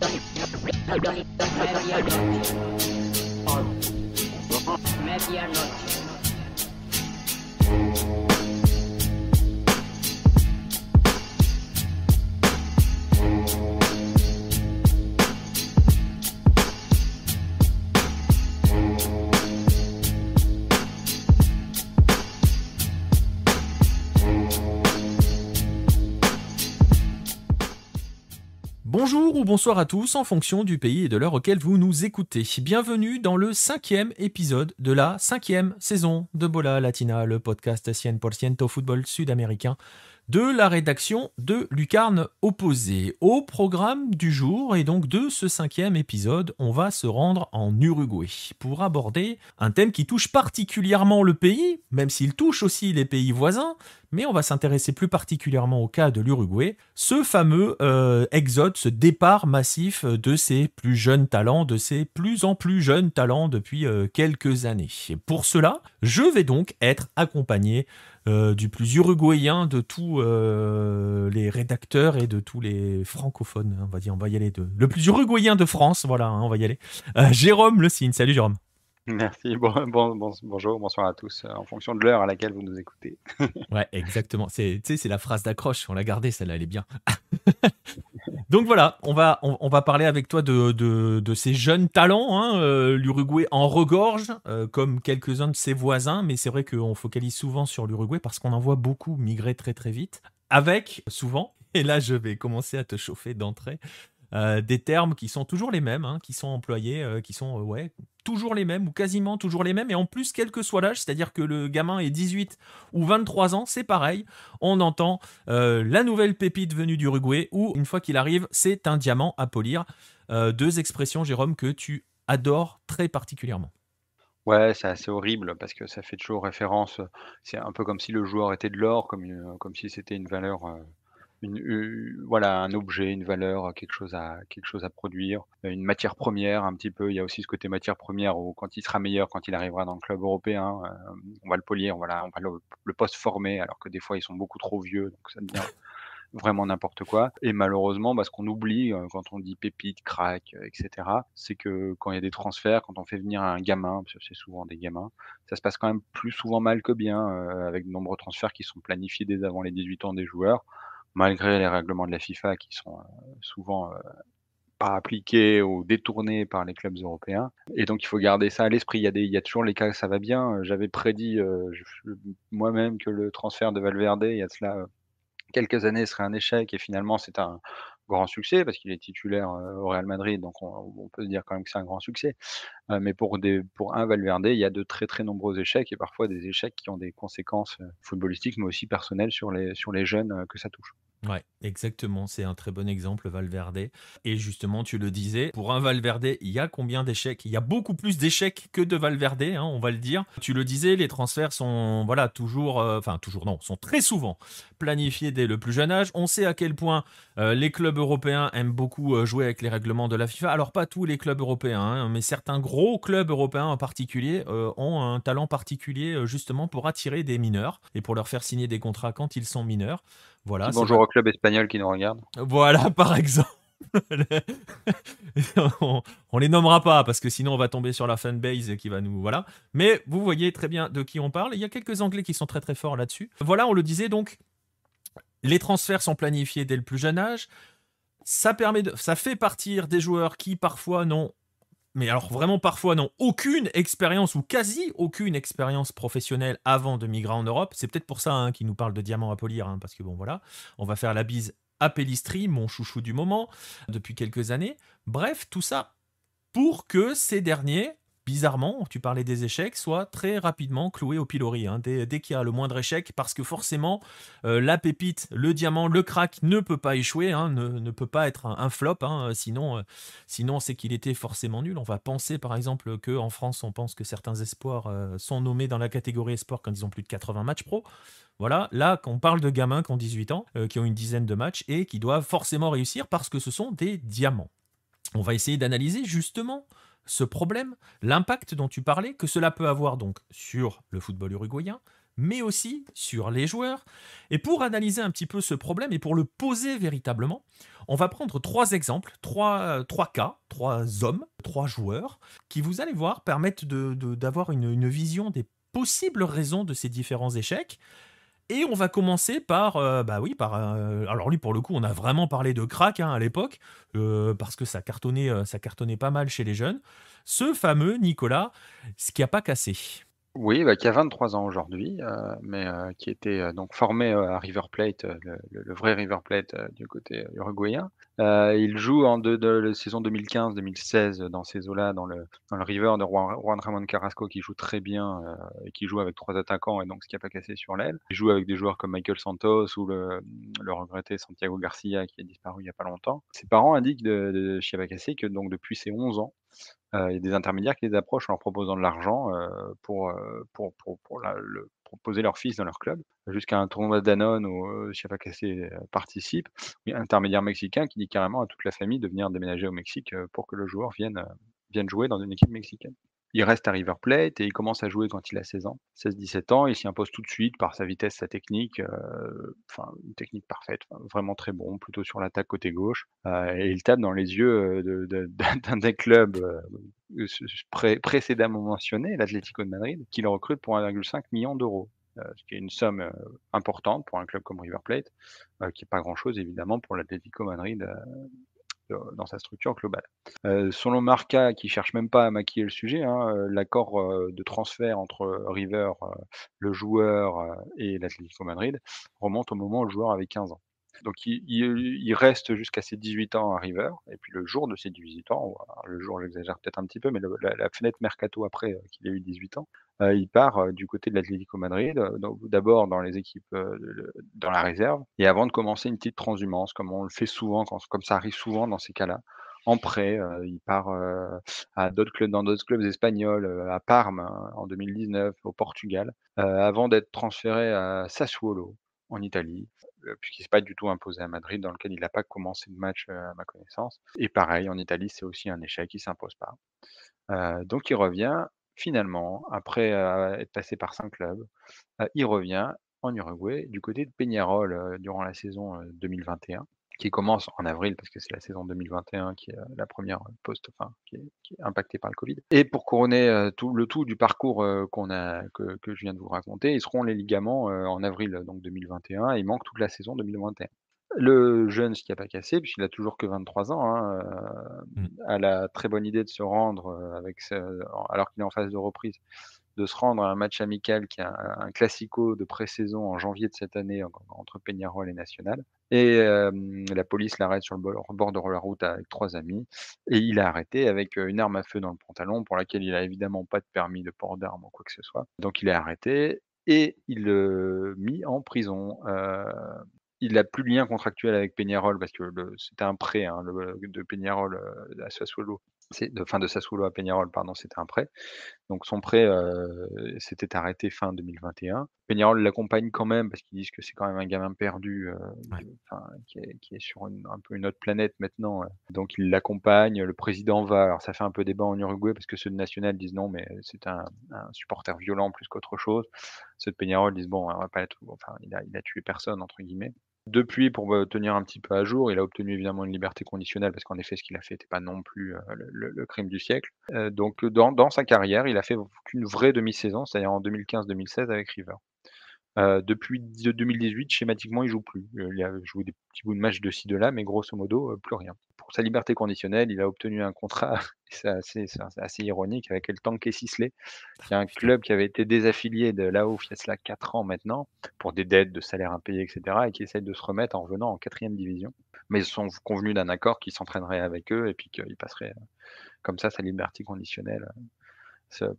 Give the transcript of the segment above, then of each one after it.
not medianoche. bonsoir à tous en fonction du pays et de l'heure auquel vous nous écoutez. Bienvenue dans le cinquième épisode de la cinquième saison de Bola Latina, le podcast 100% football sud-américain de la rédaction de Lucarne Opposée. Au programme du jour et donc de ce cinquième épisode, on va se rendre en Uruguay pour aborder un thème qui touche particulièrement le pays, même s'il touche aussi les pays voisins, mais on va s'intéresser plus particulièrement au cas de l'Uruguay, ce fameux euh, exode, ce départ massif de ses plus jeunes talents, de ses plus en plus jeunes talents depuis euh, quelques années. Et pour cela, je vais donc être accompagné euh, du plus uruguayen de tous euh, les rédacteurs et de tous les francophones. Hein. On va dire, on va y aller. De... Le plus uruguayen de France, voilà, hein, on va y aller. Euh, Jérôme Le Signe. Salut Jérôme. Merci, bonjour, bonsoir à tous, en fonction de l'heure à laquelle vous nous écoutez. ouais, exactement. C'est la phrase d'accroche, on l'a gardée, celle-là, elle est bien. Donc voilà, on va, on, va parler avec toi de, de, ces jeunes talents. Hein, euh, L'Uruguay en regorge, euh, comme quelques-uns de ses voisins, mais c'est vrai qu'on focalise souvent sur l'Uruguay parce qu'on en voit beaucoup migrer très très vite, avec souvent, et là je vais commencer à te chauffer d'entrée, euh, des termes qui sont toujours les mêmes, hein, qui sont employés, qui sont ouais, toujours les mêmes ou quasiment toujours les mêmes et en plus quel que soit l'âge, c'est-à-dire que le gamin est 18 ou 23 ans, c'est pareil, on entend euh, la nouvelle pépite venue d'Uruguay ou une fois qu'il arrive, c'est un diamant à polir. Euh, deux expressions Jérôme que tu adores très particulièrement. Ouais, c'est assez horrible parce que ça fait toujours référence. C'est un peu comme si le joueur était de l'or, comme, euh, comme si c'était une valeur voilà, un objet, une valeur, quelque chose à, quelque chose à produire, euh, une matière première un petit peu. Il y a aussi ce côté matière première où quand il sera meilleur, quand il arrivera dans le club européen, euh, on va le polir, voilà, on va le, le poste former, alors que des fois ils sont beaucoup trop vieux, donc ça devient vraiment n'importe quoi. Et malheureusement, parce bah, ce qu'on oublie euh, quand on dit pépite, crack, etc., c'est que quand il y a des transferts, quand on fait venir un gamin, parce que c'est souvent des gamins, ça se passe quand même plus souvent mal que bien, avec de nombreux transferts qui sont planifiés dès avant les 18 ans des joueurs malgré les règlements de la FIFA qui sont euh, souvent euh, pas appliqués ou détournés par les clubs européens. Et donc il faut garder ça à l'esprit. Il, il, y a toujours les cas où ça va bien. Euh, j'avais prédit moi-même que le transfert de Valverde, il y a cela quelques années, serait un échec et finalement c'est un, grand succès parce qu'il est titulaire euh, au Real Madrid, donc on, peut se dire quand même que c'est un grand succès. Euh, mais pour, des, pour un Valverde, il y a de très très nombreux échecs et parfois des échecs qui ont des conséquences euh, footballistiques, mais aussi personnelles sur les, sur les jeunes que ça touche. Ouais, exactement. C'est un très bon exemple, Valverde. Et justement, tu le disais, pour un Valverde, il y a combien d'échecs Il y a beaucoup plus d'échecs que de Valverde, hein, on va le dire. Tu le disais, les transferts sont, voilà, toujours, euh, toujours, non, sont très souvent planifiés dès le plus jeune âge. On sait à quel point euh, les clubs européens aiment beaucoup euh, jouer avec les règlements de la FIFA. Alors, pas tous les clubs européens, hein, mais certains gros clubs européens en particulier ont un talent particulier, justement, pour attirer des mineurs et pour leur faire signer des contrats quand ils sont mineurs bonjour au club espagnol qui nous regarde. Voilà, par exemple. on, ne les nommera pas parce que sinon on va tomber sur la fanbase qui va nous voilà. Mais vous voyez très bien de qui on parle. Il y a quelques Anglais qui sont très très forts là-dessus. Voilà, on le disait donc. Les transferts sont planifiés dès le plus jeune âge. Ça permet, de, ça fait partir des joueurs qui parfois n'ont mais alors vraiment parfois non, aucune expérience ou quasi aucune expérience professionnelle avant de migrer en Europe. C'est peut-être pour ça hein, qu'il nous parle de diamants à polir, hein, parce que bon voilà, on va faire la bise à Pellistri, mon chouchou du moment, depuis quelques années. Bref, tout ça pour que ces derniers bizarrement, tu parlais des échecs, soit très rapidement cloué au pilori, hein, dès, dès qu'il y a le moindre échec, parce que forcément, euh, la pépite, le diamant, le crack ne peut pas échouer, hein, ne, peut pas être un, flop, hein, euh, sinon, euh, sinon c'est qu'il était forcément nul. On va penser par exemple qu'en France, on pense que certains espoirs sont nommés dans la catégorie espoirs quand ils ont plus de 80 matchs pro. Voilà, là, on parle de gamins qui ont 18 ans, qui ont une dizaine de matchs et qui doivent forcément réussir parce que ce sont des diamants. On va essayer d'analyser justement ce problème, l'impact dont tu parlais, que cela peut avoir donc sur le football uruguayen, mais aussi sur les joueurs. Et pour analyser un petit peu ce problème et pour le poser véritablement, on va prendre trois exemples, trois, trois cas, trois hommes, trois joueurs, qui vous allez voir permettent d'avoir de, une, une vision des possibles raisons de ces différents échecs et on va commencer par, euh, bah oui, par. Euh, alors lui, pour le coup, on a vraiment parlé de crack hein, à l'époque, euh, parce que ça cartonnait, ça pas mal chez les jeunes. Ce fameux Nicolas, ce qui a pas cassé. Oui, bah, qui a 23 ans aujourd'hui, euh, mais euh, qui était euh, donc formé à River Plate, le, vrai River Plate du côté uruguayen. il joue en deux de la saison 2015-2016 dans ces eaux-là, dans le, River de Juan, Ramón Carrasco, qui joue très bien et qui joue avec trois attaquants et donc ce qui n'a pas cassé sur l'aile. Il joue avec des joueurs comme Michael Santos ou le, le regretté Santiago Garcia qui est disparu il n'y a pas longtemps. Ses parents indiquent de, de que donc depuis ses 11 ans, euh, il y a des intermédiaires qui les approchent en leur proposant de l'argent euh, euh, pour, pour, le, proposer leur fils dans leur club, jusqu'à un tournoi d'anon où euh, participe. Il y a un intermédiaire mexicain qui dit carrément à toute la famille de venir déménager au Mexique pour que le joueur vienne jouer dans une équipe mexicaine. Il reste à River Plate et il commence à jouer quand il a 16 ans, 16-17 ans. Il s'y impose tout de suite par sa vitesse, sa technique, euh, enfin une technique parfaite, vraiment très bon, plutôt sur l'attaque côté gauche. Euh, et il tape dans les yeux euh, d'un des clubs précédemment mentionnés, l'Atlético de Madrid, qui le recrute pour 1,5 million d'euros. ce qui est une somme importante pour un club comme River Plate, qui n'est pas grand-chose évidemment pour l'Atlético Madrid dans sa structure globale. Euh, selon Marca, qui cherche même pas à maquiller le sujet, hein, euh, l'accord euh, de transfert entre River, le joueur et l'Atlético Madrid remonte au moment où le joueur avait 15 ans. Donc il, reste jusqu'à ses 18 ans à River, et puis le jour de ses 18 ans, le jour j'exagère peut-être un petit peu, mais la, la, fenêtre mercato après qu'il ait eu 18 ans, euh, il part du côté de l'Atlético Madrid, d'abord dans les équipes, dans la réserve, et avant de commencer une petite transhumance, comme on le fait souvent, quand, comme ça arrive souvent dans ces cas-là, en prêt. il part à d'autres clubs, dans d'autres clubs espagnols, à Parme hein, en 2019, au Portugal, avant d'être transféré à Sassuolo en Italie, puisqu'il ne s'est pas du tout imposé à Madrid, dans lequel il n'a pas commencé de match à ma connaissance. Et pareil, en Italie, c'est aussi un échec, il ne s'impose pas. donc il revient Finalement, après être passé par cinq clubs, il revient en Uruguay du côté de Peñarol durant la saison 2021, qui commence en avril parce que c'est la saison 2021 qui est la première poste, qui est, impactée par le Covid. Et pour couronner le tout du parcours qu'on a, que, je viens de vous raconter, ils seront les ligaments en avril donc 2021 et il manque toute la saison 2021. Le jeune, ce qui n'a pas cassé, puisqu'il a toujours que 23 ans, hein, mmh. euh, a la très bonne idée de se rendre, euh, avec ce, alors qu'il est en phase de reprise, de se rendre à un match amical qui est un, classico de pré-saison en janvier de cette année entre Peñarol et National. Et la police l'arrête sur le bord de la route avec trois amis. Et il est arrêté avec euh, une arme à feu dans le pantalon pour laquelle il n'a évidemment pas de permis de port d'armes ou quoi que ce soit. Donc il est arrêté et il est mis en prison. Euh, il n'a plus de lien contractuel avec Peñarol parce que c'était un prêt hein, le, de Peñarol euh, à Sassuolo. De, fin de Sassuolo à Peñarol, pardon, c'était un prêt. Donc son prêt euh, s'était arrêté fin 2021. Peñarol l'accompagne quand même parce qu'ils disent que c'est quand même un gamin perdu, euh, qui, est, sur une, un peu une autre planète maintenant. Donc il l'accompagne, le président va. Alors ça fait un peu débat en Uruguay parce que ceux de National disent non, mais c'est un, supporter violent plus qu'autre chose. Ceux de Peñarol disent bon, va pas enfin, il a, il a tué personne entre guillemets. Depuis, pour tenir un petit peu à jour, il a obtenu évidemment une liberté conditionnelle parce qu'en effet, ce qu'il a fait n'était pas non plus euh, le, crime du siècle. Euh, donc, dans, dans, sa carrière, il a fait qu'une vraie demi-saison, c'est-à-dire en 2015-2016 avec River. Euh, depuis 2018, schématiquement, il joue plus. Euh, il a joué des petits bouts de matchs de ci, de là, mais grosso modo, euh, plus rien. Pour sa liberté conditionnelle, il a obtenu un contrat, c'est assez, ironique, avec le Tanque Sisley, qui est un club qui avait été désaffilié de là-haut, il cela 4 ans maintenant, pour des dettes de salaire impayés, etc., et qui essaye de se remettre en revenant en quatrième division. Mais ils sont convenus d'un accord qui s'entraînerait avec eux et puis qu'il passerait comme ça sa liberté conditionnelle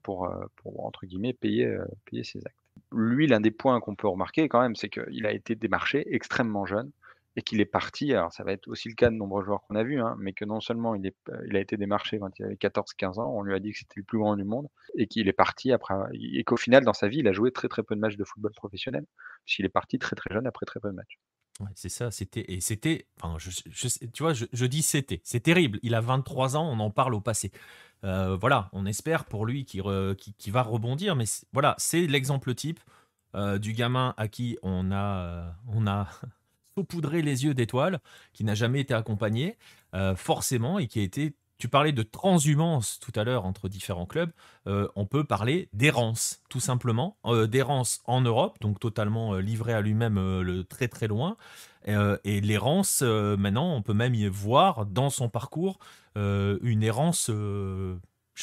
pour, pour, entre guillemets, payer, payer ses actes. Lui, l'un des points qu'on peut remarquer quand même, c'est qu'il a été démarché extrêmement jeune et qu'il est parti. Alors, ça va être aussi le cas de nombreux joueurs qu'on a vus, hein, mais que non seulement il, euh, il a été démarché quand il avait 14-15 ans, on lui a dit que c'était le plus grand du monde, et qu'il est parti après, et qu'au final, dans sa vie, il a joué très très peu de matchs de football professionnel, puisqu'il est parti très très jeune après très peu de matchs c'est ça, c'était. Et c'était. Enfin, je, tu vois, je, dis c'était. C'est terrible. Il a 23 ans, on en parle au passé. Euh, voilà, on espère pour lui qu'il va rebondir. Mais voilà, c'est l'exemple type euh, du gamin à qui on a, euh, on a saupoudré les yeux d'étoiles, qui n'a jamais été accompagné, forcément, et qui a été tu parlais de transhumance tout à l'heure entre différents clubs. Euh, on peut parler d'errance, tout simplement. Euh, d'errance en Europe, donc totalement euh, livré à lui-même très très loin. et l'errance, maintenant, on peut même y voir dans son parcours une errance, je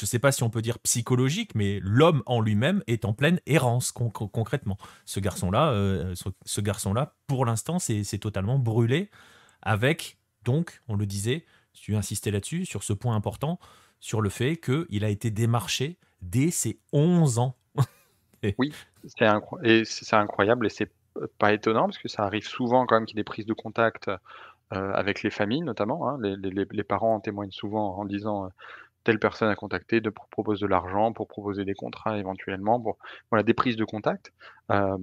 ne sais pas si on peut dire psychologique, mais l'homme en lui-même est en pleine errance concrètement. Ce garçon-là, garçon-là, pour l'instant, c'est totalement brûlé avec, donc, on le disait, tu insistais là-dessus, sur ce point important, sur le fait qu'il a été démarché dès ses 11 ans. Oui, c'est incroyable et c'est pas étonnant parce que ça arrive souvent quand même qu'il y ait des prises de contact euh, avec les familles notamment. Hein. Les, parents en témoignent souvent en disant euh, telle personne à contacter, de proposer de l'argent, pour proposer des contrats éventuellement, bon, voilà des prises de contact. Euh,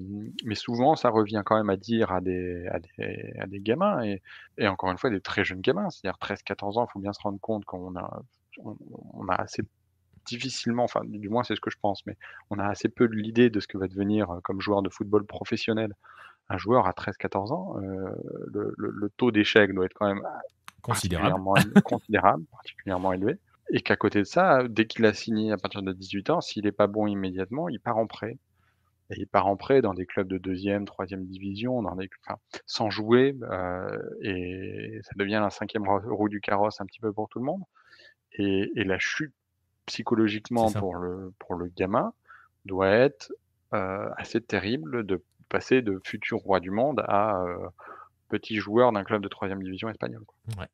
mais souvent, ça revient quand même à dire à des, à des, gamins et, et, encore une fois des très jeunes gamins, c'est-à-dire 13-14 ans, il faut bien se rendre compte qu'on a, on, a assez difficilement, enfin du moins c'est ce que je pense, mais on a assez peu l'idée de ce que va devenir euh, comme joueur de football professionnel un joueur à 13-14 ans. Euh, le, taux d'échec doit être quand même considérable, particulièrement élevé. Et qu'à côté de ça, dès qu'il a signé à partir de 18 ans, s'il n'est pas bon immédiatement, il part en prêt. Et il part en prêt dans des clubs de deuxième, troisième division, dans des, sans jouer. Euh, et ça devient la cinquième roue du carrosse un petit peu pour tout le monde. Et, la chute psychologiquement pour le, pour le gamin doit être euh, assez terrible de passer de futur roi du monde à euh, petit joueur d'un club de troisième division espagnol.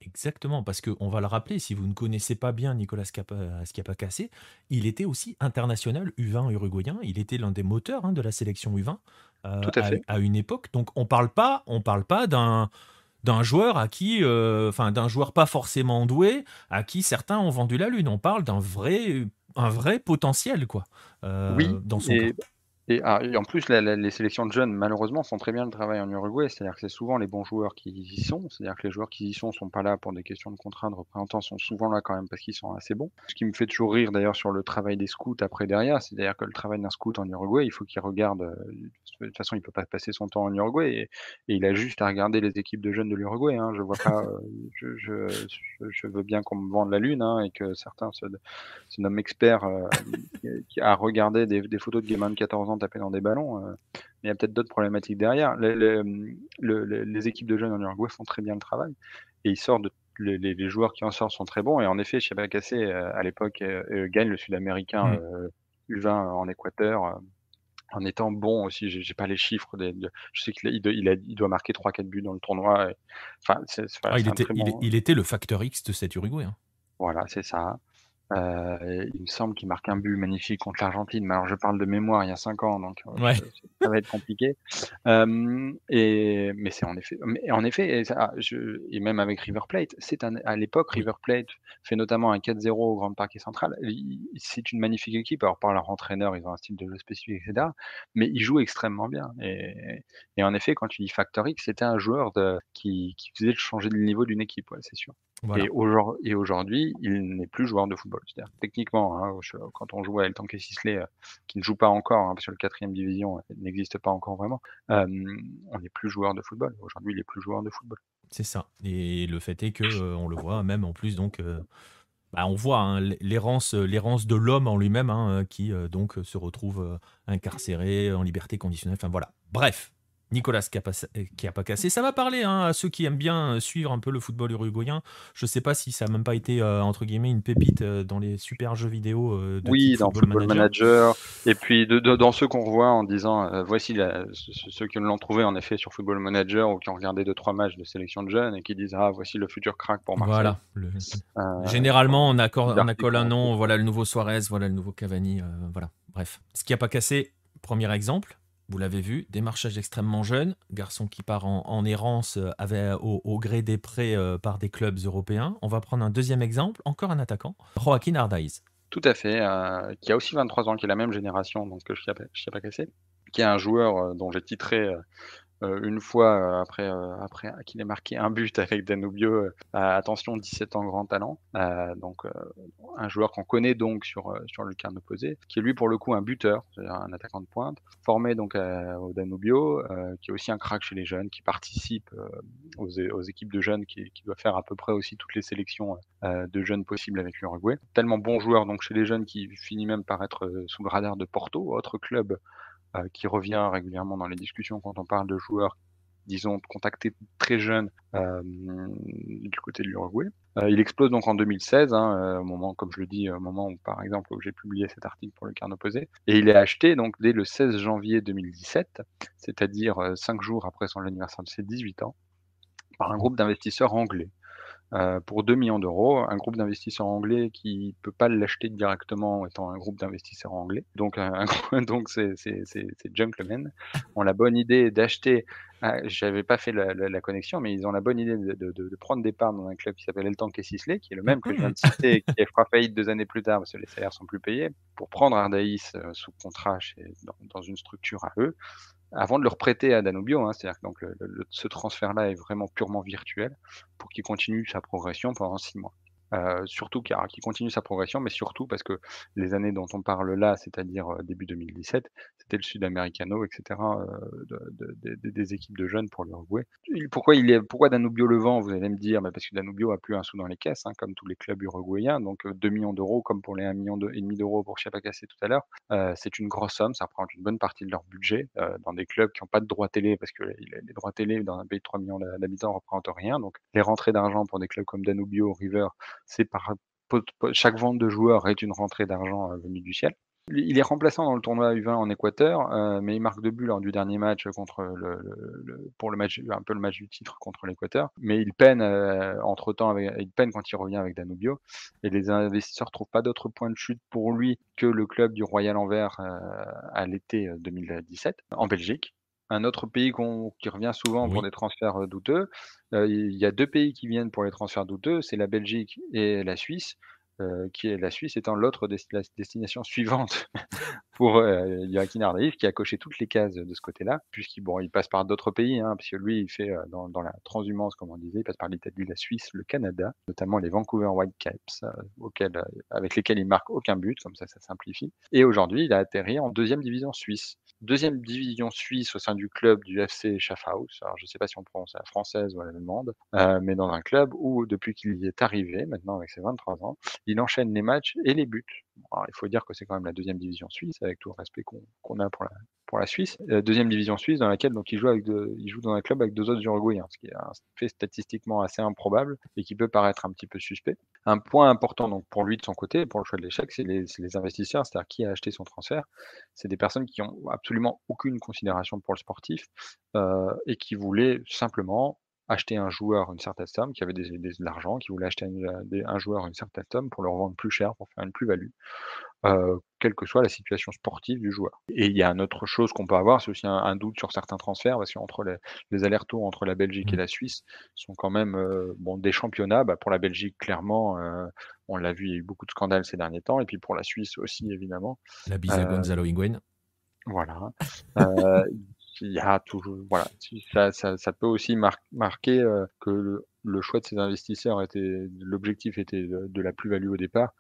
exactement, parce qu'on va le rappeler, si vous ne connaissez pas bien Nicolas euh, Cassé, il était aussi international U20 uruguayen, il était l'un des moteurs hein, de la sélection U20 euh, à, une époque. Donc on ne parle pas, on parle pas d'un d'un joueur à qui, euh, enfin d'un joueur pas forcément doué, à qui certains ont vendu la lune. On parle d'un vrai, un vrai potentiel, quoi. oui, dans son ah, et, en plus, les sélections de jeunes, malheureusement, font très bien le travail en Uruguay. C'est-à-dire que c'est souvent les bons joueurs qui y sont. C'est-à-dire que les joueurs qui y sont sont pas là pour des questions de contraintes de représentants, sont souvent là quand même parce qu'ils sont assez bons. Ce qui me fait toujours rire d'ailleurs sur le travail des scouts après derrière, c'est-à-dire que le travail d'un scout en Uruguay, il faut qu'il regarde. Euh, de toute façon, il peut pas passer son temps en Uruguay et, il a juste à regarder les équipes de jeunes de l'Uruguay. Hein. Je vois pas. Euh, je, je, je veux bien qu'on me vende la lune hein, et que certains se, nomment experts euh, à regarder des, des photos de gamins de 14 ans taper dans des ballons. Euh, mais il y a peut-être d'autres problématiques derrière. les équipes de jeunes en Uruguay font très bien le travail et ils sortent les, joueurs qui en sortent sont très bons. Et en effet, Cheba euh, à l'époque, euh, gagne le Sud-Américain mm. U20 en Équateur en étant bon aussi. J'ai pas les chiffres. Des, je sais qu'il il, doit marquer 3-4 buts dans le tournoi. enfin, il, était, le facteur X de cet Uruguay. Hein. Voilà, c'est ça. Euh, il me semble qu'il marque un but magnifique contre l'Argentine. Mais alors, je parle de mémoire il y a 5 ans, donc euh, ça, va être compliqué. Euh, et, mais c'est en effet, mais en effet et, ah, je, et, même avec River Plate, c'est à l'époque, River Plate fait notamment un 4-0 au Grand et Central. C'est une magnifique équipe. Alors, par leur entraîneur, ils ont un style de jeu spécifique, etc. Mais ils jouent extrêmement bien. Et, et en effet, quand tu dis Factor X, c'était un joueur de, qui, qui faisait changer le niveau d'une équipe, ouais, c'est sûr. Et, aujourd'hui, il n'est plus joueur de football. C'est-à-dire, techniquement, hein, quand on joue à El temps Sisley, euh, qui ne joue pas encore, sur hein, parce que le quatrième division euh, n'existe pas encore vraiment, euh, on n'est plus joueur de football. Aujourd'hui, il n'est plus joueur de football. C'est ça. Et le fait est que on le voit même en plus, donc, bah, on voit hein, l'errance, de l'homme en lui-même, qui donc se retrouve incarcéré, en liberté conditionnelle. Enfin voilà. Bref, Nicolas qui euh, qui pas cassé. Ça va parler hein, à ceux qui aiment bien euh, suivre un peu le football uruguayen. Je ne sais pas si ça n'a même pas été euh, entre guillemets une pépite dans les super jeux vidéo. oui, dans Football Manager. Et puis de, dans ceux qu'on revoit en disant voici ceux qui l'ont trouvé en effet sur Football Manager ou qui ont regardé deux trois matchs de sélection de jeunes et qui disent ah voici le futur crack pour Marseille. Voilà. Généralement on accorde, on accole un nom. Voilà le nouveau Suarez, voilà le nouveau Cavani. voilà. Bref, ce qui a pas cassé. Premier exemple vous l'avez vu, démarchage extrêmement jeune, garçon qui part en, errance euh, euh, au, gré des prêts euh, par des clubs européens. On va prendre un deuxième exemple, encore un attaquant, Joaquin Ardaiz. Tout à fait, qui a aussi 23 ans, qui est la même génération, donc je ne pas, pas c'est, qui est un joueur dont j'ai titré euh, une fois euh, après, euh, après qu'il ait marqué un but avec Danubio. attention, 17 ans, grand talent. donc, un joueur qu'on connaît donc sur, sur le carnet opposé, qui est lui pour le coup un buteur, c'est-à-dire un attaquant de pointe, formé donc au Danubio, qui est aussi un crack chez les jeunes, qui participe aux, aux, équipes de jeunes, qui, qui, doit faire à peu près aussi toutes les sélections de jeunes possibles avec l'Uruguay. Tellement bon joueur donc chez les jeunes qui finit même par être sous le radar de Porto, autre club euh, qui revient régulièrement dans les discussions quand on parle de joueurs, disons, contactés très jeunes euh, du côté de l'Uruguay. Euh, il explose donc en 2016, hein, au moment, comme je le dis, au moment où, par exemple, j'ai publié cet article pour le Carnot Posé, et il est acheté donc dès le 16 janvier 2017, c'est-à-dire cinq jours après son anniversaire de ses 18 ans, par un groupe d'investisseurs anglais. Euh, pour 2 millions d'euros. Un groupe d'investisseurs anglais qui ne peut pas l'acheter directement étant un groupe d'investisseurs anglais. Donc, euh, donc c'est, c'est, ont la bonne idée d'acheter. Ah, j'avais pas fait la, connexion, mais ils ont la bonne idée de, prendre des parts dans un club qui s'appelle Eltank et Sisley, qui est le même que je viens de citer qui fera faillite deux années plus tard parce que les salaires sont plus payés, pour prendre Ardaïs euh, sous contrat chez, dans une structure à eux avant de le prêter à Danubio. Hein, c'est-à-dire que donc, ce transfert-là est vraiment purement virtuel pour qu'il continue sa progression pendant six mois. Euh, surtout qui, qui, continue sa progression, mais surtout parce que les années dont on parle là, c'est-à-dire euh, début 2017, c'était le Sud-Americano, etc., euh, des équipes de jeunes pour l'Uruguay. Pourquoi, pourquoi Danubio le vend Vous allez me dire, parce que Danubio a plus un sou dans les caisses, hein, comme tous les clubs uruguayens, donc 2 millions d'euros, comme pour les 1,5 million d'euros pour Chiapacassé tout à l'heure. c'est une grosse somme, ça représente une bonne partie de leur budget dans des clubs qui n'ont pas de droits télé, parce que les, les droits télé dans un pays de 3 millions d'habitants ne représentent rien, donc les rentrées d'argent pour des clubs comme Danubio, River, c'est par chaque vente de joueurs est une rentrée d'argent euh, venue du ciel. Il est remplaçant dans le tournoi U20 en Équateur, euh, mais il marque deux buts lors du dernier match contre le, pour le match, un peu le match du titre contre l'Équateur. Mais il peine euh, entre temps, avec, il peine quand il revient avec Danubio. Et les investisseurs trouvent pas d'autre point de chute pour lui que le club du Royal Anvers à l'été 2017 en Belgique un autre pays qui revient souvent pour des transferts euh, douteux. Euh, il y a deux pays qui viennent pour les transferts douteux, c'est la Belgique et la Suisse, euh, qui est la Suisse étant l'autre destination suivante pour euh, Joachim qui a coché toutes les cases de ce côté-là, puisqu'il bon, il passe par d'autres pays, hein, puisque lui, il fait dans, la transhumance, comme on disait, il passe par l'Italie, la Suisse, le Canada, notamment les Vancouver Whitecaps, avec lesquels il marque aucun but, comme ça, ça simplifie. Et aujourd'hui, il a atterri en deuxième division suisse. Deuxième division suisse au sein du club du FC Schaffhaus Alors, je ne sais pas si on prononce la française ou la allemande, euh, mais dans un club où, depuis qu'il y est arrivé, maintenant avec ses 23 ans, il enchaîne les matchs et les buts. Alors, il faut dire que c'est quand même la deuxième division suisse, avec tout le respect qu'on a pour la pour la Suisse, deuxième division suisse dans laquelle donc il joue avec il joue dans un club avec deux autres Uruguayens, ce qui est un fait statistiquement assez improbable et qui peut paraître un petit peu suspect. Un point important donc pour lui de son côté, pour le choix de l'échec, c'est les, les, investisseurs, c'est-à-dire qui a acheté son transfert. C'est des personnes qui ont absolument aucune considération pour le sportif euh, et qui voulaient simplement acheter un joueur une certaine somme, qui avait des, de l'argent, qui voulait acheter euh, un, joueur une certaine somme pour le revendre plus cher, pour faire une plus-value, euh, quelle que soit la situation sportive du joueur. Et il y a une autre chose qu'on peut avoir, c'est aussi un, doute sur certains transferts, parce qu'entre les, les allers entre la Belgique et mmh. la Suisse sont quand même euh, bon, des championnats. Bah, pour la Belgique, clairement, on l'a vu, il y a eu beaucoup de scandales ces derniers temps, et puis pour la Suisse aussi, évidemment. La bise à Gonzalo Voilà. il a toujours, voilà, ça, ça, peut aussi marquer euh, que le, choix de ces investisseurs était, l'objectif était de, la plus-value au départ,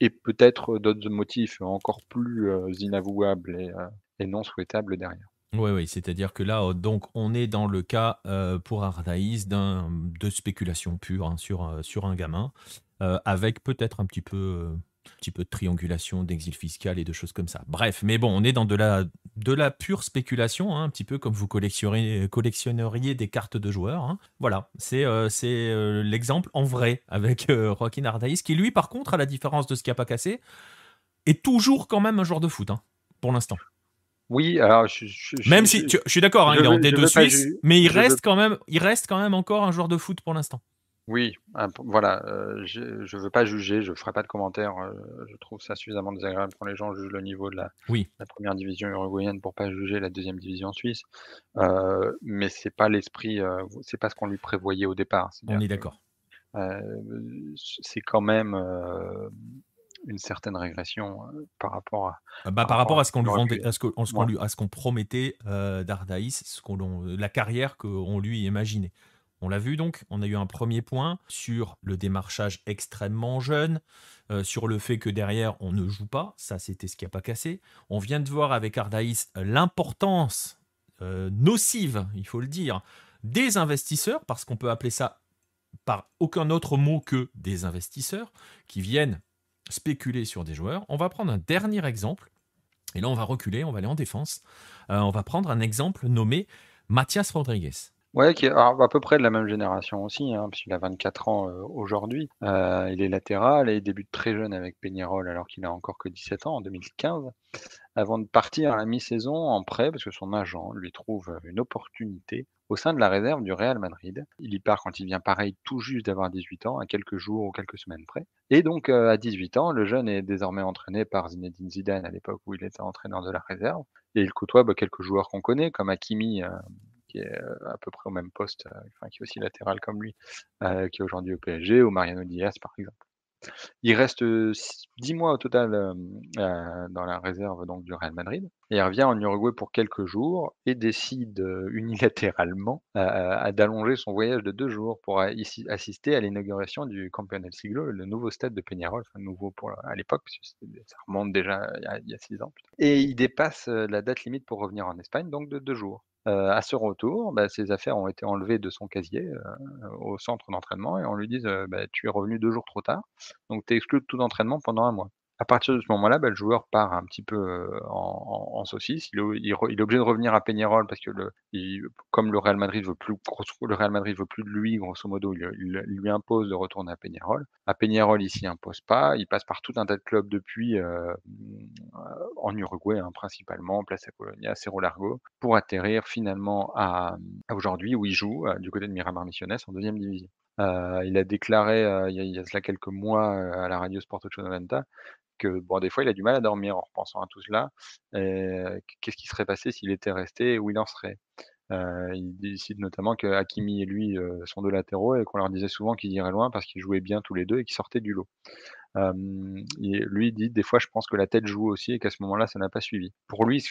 et peut-être d'autres motifs encore plus euh, inavouables euh, et, non souhaitables derrière. Oui, oui, c'est-à-dire que là, donc, on est dans le cas pour pour Ardaïs de spéculation pure hein, sur, sur un gamin, avec peut-être un petit peu un petit peu de triangulation, d'exil fiscal et de choses comme ça. Bref, mais bon, on est dans de la, de la pure spéculation, hein, un petit peu comme vous collectionneriez, des cartes de joueurs. Hein. Voilà, c'est euh, euh, l'exemple en vrai avec euh, Joaquin qui lui, par contre, à la différence de ce qui a pas cassé, est toujours quand même un joueur de foot, hein, pour l'instant. Oui, alors je, même si je suis d'accord, il est en D2 Suisse, mais il reste quand même, il reste quand même encore un joueur de foot pour l'instant. Oui, ah, voilà, je ne veux pas juger, je ne ferai pas de commentaires. je trouve ça suffisamment désagréable pour les gens jugent le niveau de la, la première division uruguayenne pour pas juger la deuxième division suisse. Mais mais c'est pas l'esprit, c'est pas ce qu'on lui prévoyait au départ. on est d'accord. c'est quand même une certaine régression par rapport à, ah, bah, par rapport à ce qu'on lui à ce qu'on promettait d'Ardaïs, ce la carrière qu'on lui imaginait. On l'a vu donc, on a eu un premier point sur le démarchage extrêmement jeune, euh, sur le fait que derrière on ne joue pas, ça c'était ce qui n'a pas cassé. On vient de voir avec Ardaïs l'importance euh, nocive, il faut le dire, des investisseurs, parce qu'on peut appeler ça par aucun autre mot que des investisseurs, qui viennent spéculer sur des joueurs. On va prendre un dernier exemple, et là on va reculer, on va aller en défense. Euh, on va prendre un exemple nommé Mathias Rodriguez. Ouais, qui est à peu près de la même génération aussi, hein, puisqu'il a 24 ans euh, aujourd'hui. Euh, il est latéral et il débute très jeune avec Peñarol alors qu'il a encore que 17 ans en 2015, avant de partir à la mi-saison en prêt parce que son agent lui trouve euh, une opportunité au sein de la réserve du Real Madrid. Il y part quand il vient pareil tout juste d'avoir 18 ans, à quelques jours ou quelques semaines près. Et donc à 18 ans, le jeune est désormais entraîné par Zinedine Zidane à l'époque où il était entraîneur de la réserve. Et il côtoie bah, quelques joueurs qu'on connaît, comme Hakimi, qui est euh, à peu près au même poste, euh, qui est aussi latéral comme lui, euh, qui est aujourd'hui au PSG, ou Mariano Diaz par exemple. Il reste 10 mois au total dans la réserve donc, du Real Madrid il revient en Uruguay pour quelques jours et décide euh, unilatéralement d'allonger son voyage de deux jours pour assister à l'inauguration du Campion del Siglo, le nouveau stade de Peñarol, nouveau pour, à l'époque, ça remonte déjà il y, a, six ans. Et il dépasse euh, la date limite pour revenir en Espagne, donc de deux jours. Euh, à ce retour, bah, ses affaires ont été enlevées de son casier au centre d'entraînement et on lui dit bah, tu es revenu deux jours trop tard, donc tu es exclu de tout entraînement pendant un mois. À partir de ce moment-là, bah, le joueur part un petit peu en, saucisse. Il, est obligé de revenir à Peñarol parce que comme le Real Madrid veut plus, le Real Madrid veut plus de lui, grosso modo, il, lui impose de retourner à Peñarol. À Peñarol, il s'y impose pas. Il passe par tout un tas de clubs depuis en Uruguay hein, principalement, Place à Colonia, Cerro Largo, pour atterrir finalement à, aujourd'hui où il joue du côté de Miramar Misiones en deuxième division. il a déclaré il, y a, cela quelques mois à la radio Sport 90 que bon, des fois, il a du mal à dormir en repensant à tout cela. Euh, qu'est-ce qui serait passé s'il était resté et où il en serait euh, il décide notamment que Hakimi et lui euh, sont deux latéraux et qu'on leur disait souvent qu'ils iraient loin parce qu'ils jouaient bien tous les deux et qu'ils sortaient du lot. Euh, et lui dit des fois je pense que la tête joue aussi et qu'à ce moment-là ça n'a pas suivi. Pour lui, ce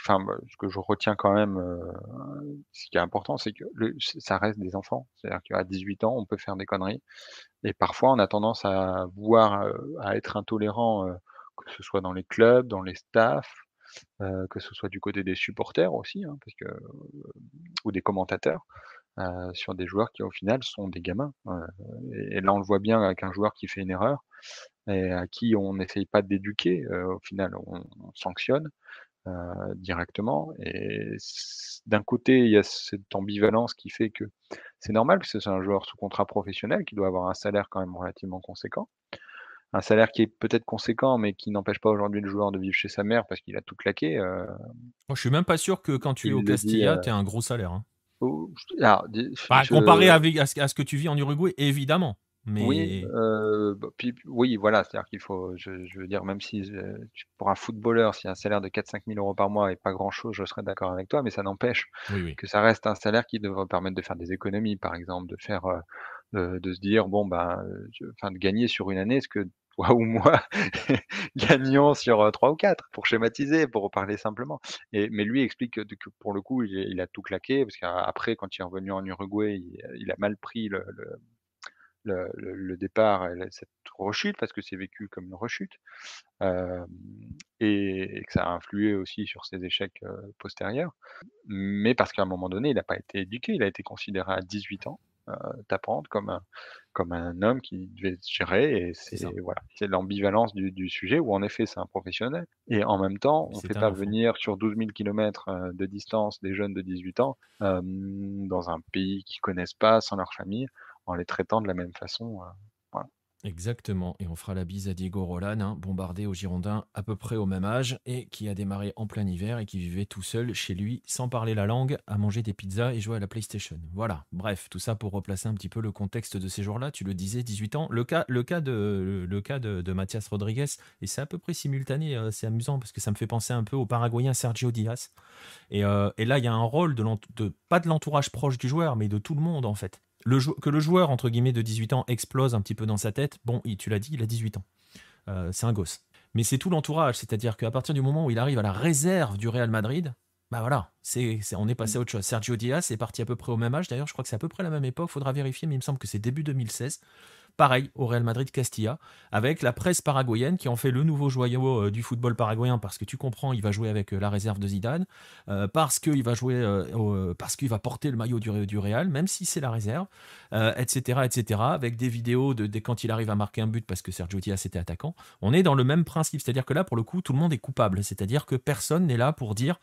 que je retiens quand même, ce qui est important, c'est que ça reste des enfants. C'est-à-dire qu'à 18 ans, on peut faire des conneries. Et parfois, on a tendance à voir, à être intolérant que ce soit dans les clubs, dans les staffs, euh, que ce soit du côté des supporters aussi, hein, parce euh, ou des commentateurs, euh, sur des joueurs qui au final sont des gamins. Et, là, on le voit bien avec un joueur qui fait une erreur et à qui on n'essaye pas d'éduquer. au final, on, sanctionne directement. Et d'un côté, il y a cette ambivalence qui fait que c'est normal, que ce soit un joueur sous contrat professionnel qui doit avoir un salaire quand même relativement conséquent un salaire qui est peut-être conséquent, mais qui n'empêche pas aujourd'hui le joueur de vivre chez sa mère parce qu'il a tout claqué. Je euh. Moi, je suis même pas sûr que quand tu es au Castilla, euh. tu as un gros salaire. comparé à, ce, que tu vis en Uruguay, évidemment. Mais... Oui, euh, bah, oui, voilà, c'est-à-dire qu'il faut, je, veux dire, même si pour un footballeur, si un salaire de 4-5 000 euros par mois est pas grand-chose, je serais d'accord avec toi, mais ça n'empêche que ça reste un salaire qui devrait permettre de faire des économies, par exemple, de faire de se dire bon ben, euh, enfin de gagner sur une année, est-ce que toi ou moi gagnons sur euh, trois ou quatre pour schématiser, pour parler simplement. Et, mais lui explique que, pour le coup, il, a tout claqué parce qu'après, quand il est revenu en Uruguay, il, euh, a mal pris le, le le, départ cette rechute, parce que c'est vécu comme une rechute, et, que ça a influé aussi sur ses échecs postérieurs. Mais parce qu'à un moment donné, il n'a pas été éduqué, il a été considéré à 18 ans, euh, t'apprendre comme un, comme un homme qui devait gérer. Et c'est l'ambivalence du, sujet où en effet c'est un professionnel. Et en même temps, on ne fait pas venir sur 12 000 km de distance des jeunes de 18 ans euh, dans un pays qu'ils connaissent pas, sans leur famille, en les traitant de la même façon. Euh, Exactement, et on fera la bise à Diego Roland, hein, bombardé aux Girondins à peu près au même âge, et qui a démarré en plein hiver et qui vivait tout seul chez lui, sans parler la langue, à manger des pizzas et jouer à la PlayStation. Voilà, bref, tout ça pour replacer un petit peu le contexte de ces jours-là, tu le disais, 18 ans. Le cas, le cas, de, le cas de, Mathias Rodriguez, et c'est à peu près simultané, euh, c'est amusant parce que ça me fait penser un peu au Paraguayen Sergio Diaz. Euh, et, là, il y a un rôle, de, de pas de l'entourage proche du joueur, mais de tout le monde en fait que le joueur, entre guillemets, de 18 ans explose un petit peu dans sa tête, bon, tu l'as dit, il a 18 ans. Euh, c'est un gosse. Mais c'est tout l'entourage, c'est-à-dire qu'à partir du moment où il arrive à la réserve du Real Madrid, bah voilà, c'est, on est passé à autre chose. Sergio Diaz est parti à peu près au même âge, d'ailleurs, je crois que c'est à peu près la même époque, faudra vérifier, mais il me semble que c'est début 2016. Pareil au Real Madrid Castilla, avec la presse paraguayenne qui en fait le nouveau joyau euh, du football paraguayen parce que tu comprends, il va jouer avec euh, la réserve de Zidane, euh, parce qu'il va jouer, parce qu'il va porter le maillot du, du Real, même si c'est la réserve, etc., etc. Avec des vidéos de, quand il arrive à marquer un but parce que Sergio Diaz était attaquant. On est dans le même principe, c'est-à-dire que là pour le coup tout le monde est coupable, c'est-à-dire que personne n'est là pour dire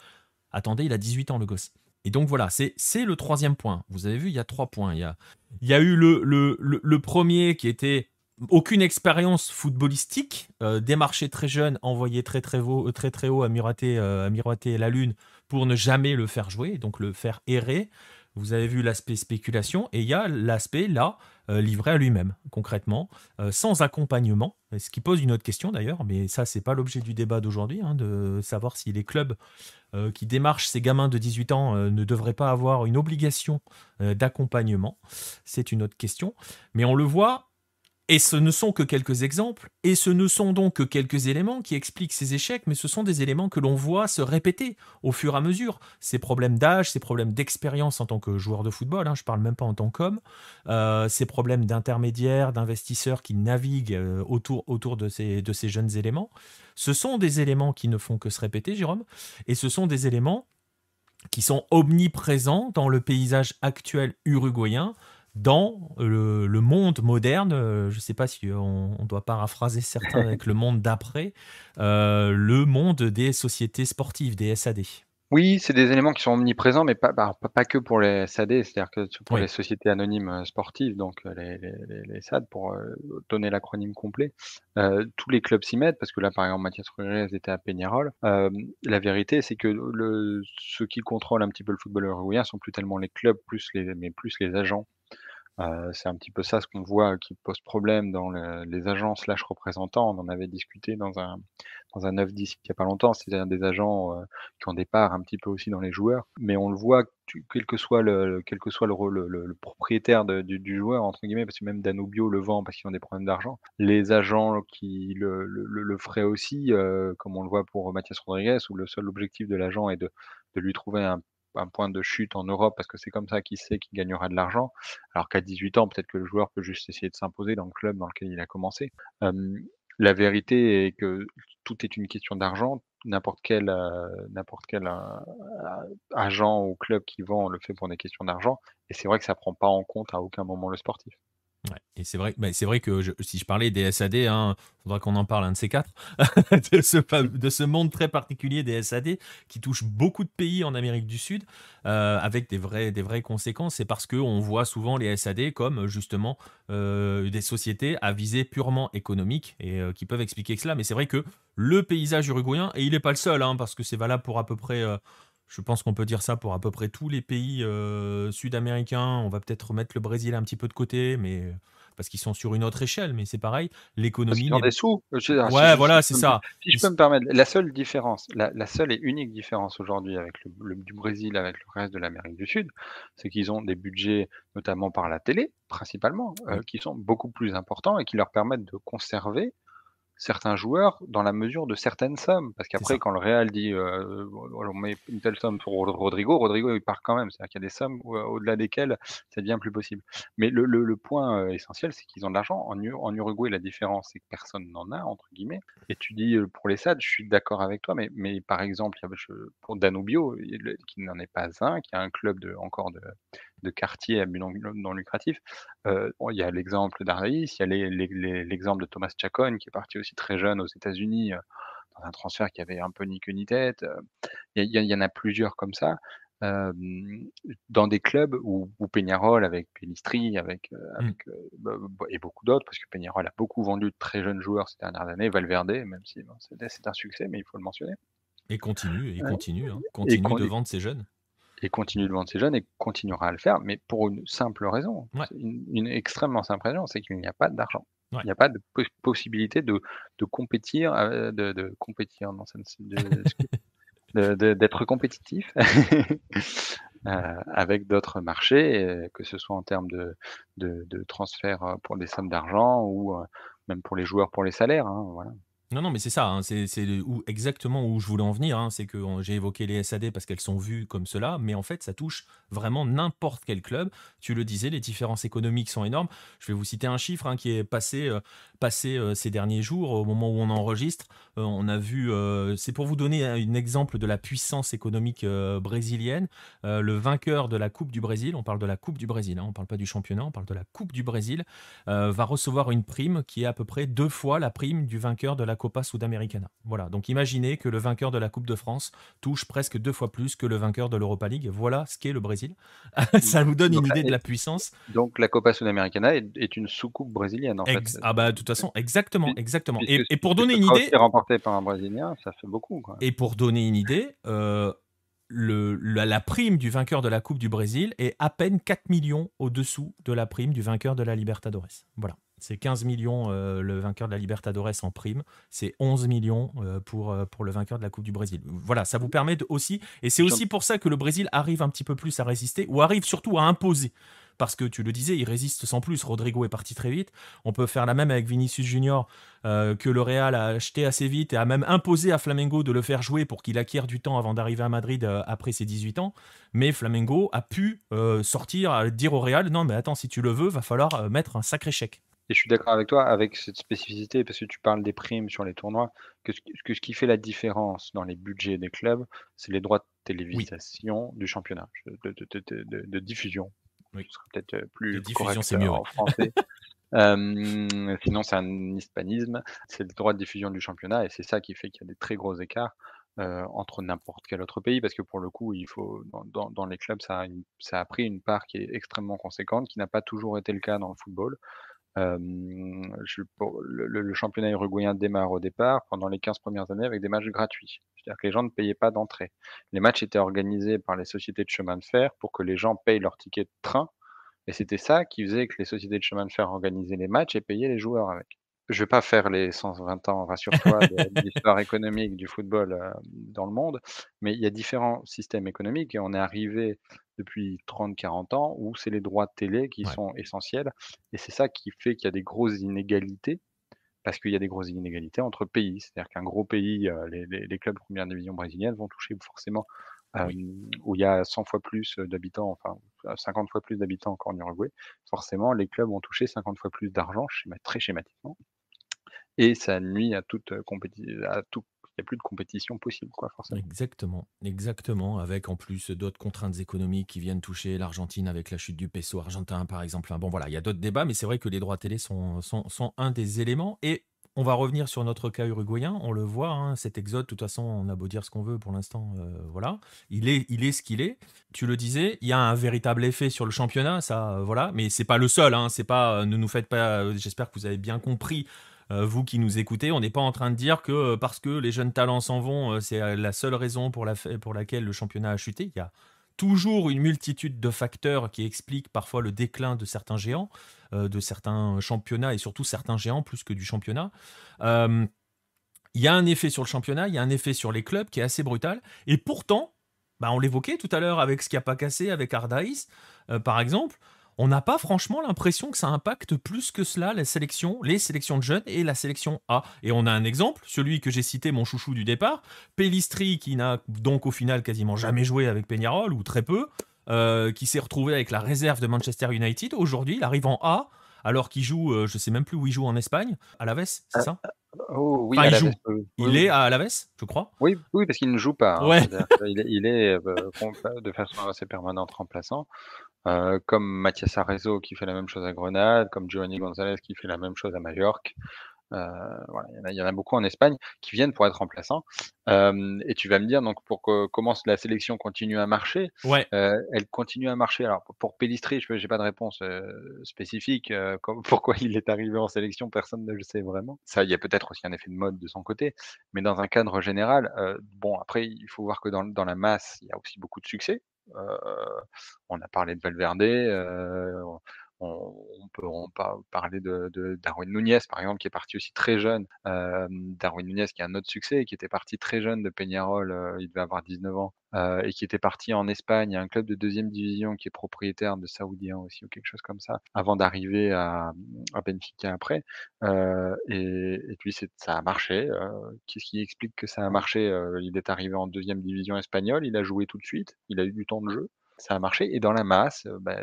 attendez il a 18 ans le gosse. Et donc voilà, c'est le troisième point. Vous avez vu, il y a trois points. Il y a, il y a eu le, premier qui était aucune expérience footballistique, euh, démarché très jeune, envoyé très très, haut, euh, très, très haut à miroiter euh, à la lune pour ne jamais le faire jouer, donc le faire errer. Vous avez vu l'aspect spéculation et il y a l'aspect là livré à lui-même concrètement, sans accompagnement, ce qui pose une autre question d'ailleurs, mais ça c'est pas l'objet du débat d'aujourd'hui, hein, de savoir si les clubs euh, qui démarche ces gamins de 18 ans euh, ne devraient pas avoir une obligation euh, d'accompagnement C'est une autre question. Mais on le voit, et ce ne sont que quelques exemples, et ce ne sont donc que quelques éléments qui expliquent ces échecs, mais ce sont des éléments que l'on voit se répéter au fur et à mesure. Ces problèmes d'âge, ces problèmes d'expérience en tant que joueur de football, hein, je ne parle même pas en tant qu'homme, euh, ces problèmes d'intermédiaires, d'investisseurs qui naviguent euh, autour, autour de, ces, de ces jeunes éléments, ce sont des éléments qui ne font que se répéter, Jérôme, et ce sont des éléments qui sont omniprésents dans le paysage actuel uruguayen, dans le, monde moderne, euh, je ne sais pas si on, doit paraphraser certains avec le monde d'après, euh, le monde des sociétés sportives, des SAD. Oui, c'est des éléments qui sont omniprésents, mais pas, bah, que pour les SAD, c'est-à-dire que pour les sociétés anonymes euh, sportives, donc les, SAD, pour donner l'acronyme complet, tous les clubs s'y mettent, parce que là, par exemple, Mathias Rugrez était à Peñarol. la vérité, c'est que le, ceux qui contrôlent un petit peu le football uruguayen sont plus tellement les clubs, plus les, mais plus les agents euh, c'est un petit peu ça ce qu'on voit euh, qui pose problème dans les agents slash représentants. On en avait discuté dans un, dans un 9-10 il n'y a pas longtemps, c'est-à-dire des agents euh, qui ont des parts un petit peu aussi dans les joueurs. Mais on le voit, quel que soit le, quel que soit le, le, le propriétaire du, joueur, entre guillemets, parce que même Danubio le vend parce qu'ils ont des problèmes d'argent. Les agents qui le, le, feraient aussi, comme on le voit pour Mathias Rodriguez, où le seul objectif de l'agent est de, de lui trouver un un point de chute en Europe parce que c'est comme ça qu'il sait qu'il gagnera de l'argent. Alors qu'à 18 ans, peut-être que le joueur peut juste essayer de s'imposer dans le club dans lequel il a commencé. la vérité est que tout est une question d'argent. N'importe quel, euh, n'importe quel euh, agent ou club qui vend le fait pour des questions d'argent. Et c'est vrai que ça ne prend pas en compte à aucun moment le sportif. Et c'est vrai, c'est vrai que si je parlais des SAD, il hein, faudra qu'on en parle un de ces quatre, de, ce, monde très particulier des SAD qui touche beaucoup de pays en Amérique du Sud euh, avec des vraies, des vraies conséquences. C'est parce qu'on voit souvent les SAD comme justement euh, des sociétés à visée purement économique et euh, qui peuvent expliquer cela. Mais c'est vrai que le paysage uruguayen, et il n'est pas le seul, hein, parce que c'est valable pour à peu près je pense qu'on peut dire ça pour à peu près tous les pays euh, sud-américains. On va peut-être mettre le Brésil un petit peu de côté, mais parce qu'ils sont sur une autre échelle, mais c'est pareil. L'économie. dans des sous. ouais, voilà, c'est ça. Si je peux me permettre, la seule différence, la, seule et unique différence aujourd'hui avec le, du Brésil avec le reste de l'Amérique du Sud, c'est qu'ils ont des budgets, notamment par la télé, principalement, euh, qui sont beaucoup plus importants et qui leur permettent de conserver certains joueurs dans la mesure de certaines sommes. Parce qu'après, quand le Real dit euh, oh, on met une telle somme pour Rodrigo, Rodrigo il part quand même. C'est-à-dire qu'il y a des sommes euh, au-delà desquelles ça devient plus possible. Mais le, point euh, essentiel, c'est qu'ils ont de l'argent. En, en, Uruguay, la différence, c'est que personne n'en a, entre guillemets. Et tu dis pour les SAD, je suis d'accord avec toi, mais, mais par exemple, pour Danubio, qui n'en est pas un, qui a un club de, encore de, de quartier à but non, lucratif. Euh, il y a l'exemple d'Arnaïs, il y a l'exemple de Thomas Chacon qui est parti aussi très jeune aux États-Unis euh, dans un transfert qui avait un peu ni queue ni tête. Euh, il y, en a plusieurs comme ça. dans des clubs où, Peñarol avec Pelistri avec, mmh. et beaucoup d'autres parce que Peñarol a beaucoup vendu de très jeunes joueurs ces dernières années Valverde même si c'est un succès mais il faut le mentionner et continue et continue, hein. continue de vendre ses jeunes et continue de vendre ses jeunes et continuera à le faire, mais pour une simple raison, une, extrêmement simple raison, c'est qu'il n'y a pas d'argent. Il n'y a pas de possibilité de, compétir, de, de, compétir, d'être compétitif euh, avec d'autres marchés, euh, que ce soit en termes de, de, de transfert euh, pour des sommes d'argent ou même pour les joueurs, pour les salaires. Hein, voilà. Non, non, mais c'est ça, hein, c'est où, exactement où je voulais en venir. Hein. c'est que j'ai évoqué les SAD parce qu'elles sont vues comme cela, mais en fait, ça touche vraiment n'importe quel club. Tu le disais, les différences économiques sont énormes. Je vais vous citer un chiffre hein, qui est passé, euh, passé euh, ces derniers jours, au moment où on enregistre. Euh, on a vu, c'est pour vous donner un exemple de la puissance économique brésilienne. le vainqueur de la Coupe du Brésil, on parle de la Coupe du Brésil, on ne parle pas du championnat, on parle de la Coupe du Brésil, va recevoir une prime qui est à peu près deux fois la prime du vainqueur de la Copa Sudamericana. Voilà, donc imaginez que le vainqueur de la Coupe de France touche presque deux fois plus que le vainqueur de l'Europa League. Voilà ce qu'est le Brésil. Ça nous donne une idée de la puissance. Donc la Copa Sudamericana est, une sous-coupe brésilienne en fait. Ah bah de toute façon, exactement, exactement. Et, pour donner une idée, remporté par un Brésilien, ça fait beaucoup. Et pour donner une idée. Euh, la, la, prime du vainqueur de la Coupe du Brésil est à peine 4 millions au-dessous de la prime du vainqueur de la Libertadores. Voilà. C'est 15 millions euh, le vainqueur de la Libertadores en prime, c'est 11 millions euh, pour, euh, pour le vainqueur de la Coupe du Brésil. Voilà, ça vous permet de, aussi, et c'est aussi pour ça que le Brésil arrive un petit peu plus à résister, ou arrive surtout à imposer. Parce que tu le disais, il résiste sans plus. Rodrigo est parti très vite. On peut faire la même avec Vinicius Junior, que le Real a acheté assez vite et a même imposé à Flamengo de le faire jouer pour qu'il acquiert du temps avant d'arriver à Madrid après ses 18 ans. Mais Flamengo a pu sortir, dire au Real non, mais attends, si tu le veux, va falloir mettre un sacré chèque. Et je suis d'accord avec toi avec cette spécificité, parce que tu parles des primes sur les tournois, que, ce qui fait la différence dans les budgets des clubs, c'est les droits de télévisation du championnat, de, diffusion. Oui. Ce serait peut-être euh, plus correct c'est mieux, euh, en français. Euh, sinon, c'est un hispanisme. C'est le droit de diffusion du championnat, et c'est ça qui fait qu'il y a des très gros écarts. entre n'importe quel autre pays, parce que pour le coup, il faut dans, les clubs, ça ça a, pris une part qui est extrêmement conséquente, qui n'a pas toujours été le cas dans le football pour, le, championnat uruguayen démarre au départ pendant les 15 premières années avec des matchs gratuits. C'est-à-dire que les gens ne payaient pas d'entrée. Les matchs étaient organisés par les sociétés de chemin de fer pour que les gens payent leur ticket de train. Et c'était ça qui faisait que les sociétés de chemin de fer organisaient les matchs et payaient les joueurs avec je vais pas faire les 120 ans, rassure-toi, de l'histoire économique du football dans le monde, mais il y a différents systèmes économiques et on est arrivé depuis 30-40 ans, où c'est les droits de télé qui sont essentiels. Et c'est ça qui fait qu'il y a des grosses inégalités, parce qu'il y a des grosses inégalités entre pays. C'est-à-dire qu'un gros pays, euh, les, clubs de première division brésilienne vont toucher forcément euh, où il y a 100 fois plus euh, d'habitants, enfin 50 fois plus d'habitants encore en Uruguay. Forcément, les clubs vont toucher 50 fois plus d'argent, très schématiquement. Et ça nuit à toute, à toute n'y a plus de compétition possible, quoi, forcément. Exactement, exactement. Avec en plus d'autres contraintes économiques qui viennent toucher l'Argentine avec la chute du peso argentin, par exemple. Hein. Bon, voilà, il y a d'autres débats, mais c'est vrai que les droits télé sont, sont, un des éléments. Et on va revenir sur notre cas uruguayen. On le voit, hein, cet exode, de toute façon, on a beau dire ce qu'on veut pour l'instant, euh, voilà. Il est, il est ce qu'il est. Tu le disais, il y a un véritable effet sur le championnat, ça, euh, voilà. Mais c'est pas le seul, hein. c'est pas, euh, ne nous faites pas, j'espère que vous avez bien compris euh, vous qui nous écoutez, on n'est pas en train de dire que euh, parce que les jeunes talents s'en vont, euh, c'est la seule raison pour, laquelle le championnat a chuté. Il y a toujours une multitude de facteurs qui expliquent parfois le déclin de certains géants, de certains championnats et surtout certains géants plus que du championnat. il y a un effet sur le championnat, il y a un effet sur les clubs qui est assez brutal. Et pourtant, bah, on l'évoquait tout à l'heure avec ce qui a pas cassé, avec Ardaïs, par exemple, on n'a pas franchement l'impression que ça impacte plus que cela les sélections, les sélections de jeunes et la sélection A. Et on a un exemple, celui que j'ai cité, mon chouchou du départ, Pellistri, qui n'a donc au final quasiment jamais joué avec Peñarol, ou très peu, euh, qui s'est retrouvé avec la réserve de Manchester United. Aujourd'hui, il arrive en A, alors qu'il joue, je euh, je sais même plus où il joue en Espagne, à la Ves, c'est euh, ça oh, oui, il il est à Alaves, je crois. Oui, oui parce qu'il ne joue pas. Hein. il est, de façon assez permanente remplaçant. Euh, comme Mathias Arezzo qui fait la même chose à Grenade, comme Giovanni González qui fait la même chose à Majorque. Euh, voilà, il, y, en a beaucoup en Espagne qui viennent pour être remplaçants. Euh, et tu vas me dire donc pour que comment la sélection continue à marcher. elle continue à marcher. Alors pour Pellistri, je n'ai pas de réponse spécifique. pourquoi il est arrivé en sélection, personne ne le sait vraiment. Ça, il y a peut-être aussi un effet de mode de son côté, mais dans un cadre général, bon après il faut voir que dans, dans la masse, il y a aussi beaucoup de succès on a parlé de Valverde on, peut, pas parler de, Darwin Nunez, par exemple, qui est parti aussi très jeune. Darwin Nunez, qui a un autre succès, qui était parti très jeune de Peñarol, il devait avoir 19 ans, et qui était parti en Espagne, à un club de deuxième division qui est propriétaire de Saoudien aussi, ou quelque chose comme ça, avant d'arriver à, Benfica après. Et, et, puis, ça a marché. Qu'est-ce qui explique que ça a marché Il est arrivé en deuxième division espagnole, il a joué tout de suite, il a eu du temps de jeu ça a marché. Et dans la masse, bah,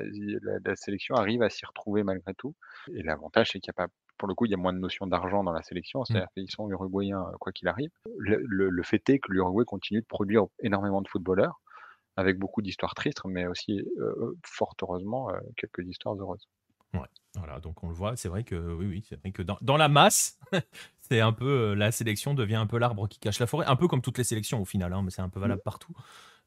la, sélection arrive à s'y retrouver malgré tout. Et l'avantage, c'est qu'il n'y a pas. Pour le coup, il y a moins de notion d'argent dans la sélection, mmh. c'est-à-dire qu'ils sont uruguayens quoi qu'il arrive. Le, fait est que l'Uruguay continue de produire énormément de footballeurs, avec beaucoup d'histoires tristes, mais aussi, fort heureusement, quelques histoires heureuses. Ouais, voilà, donc on le voit, c'est vrai que oui, oui, c'est vrai que dans, dans la masse, c'est un peu la sélection devient un peu l'arbre qui cache la forêt, un peu comme toutes les sélections au final, hein, mais c'est un peu valable mmh. partout.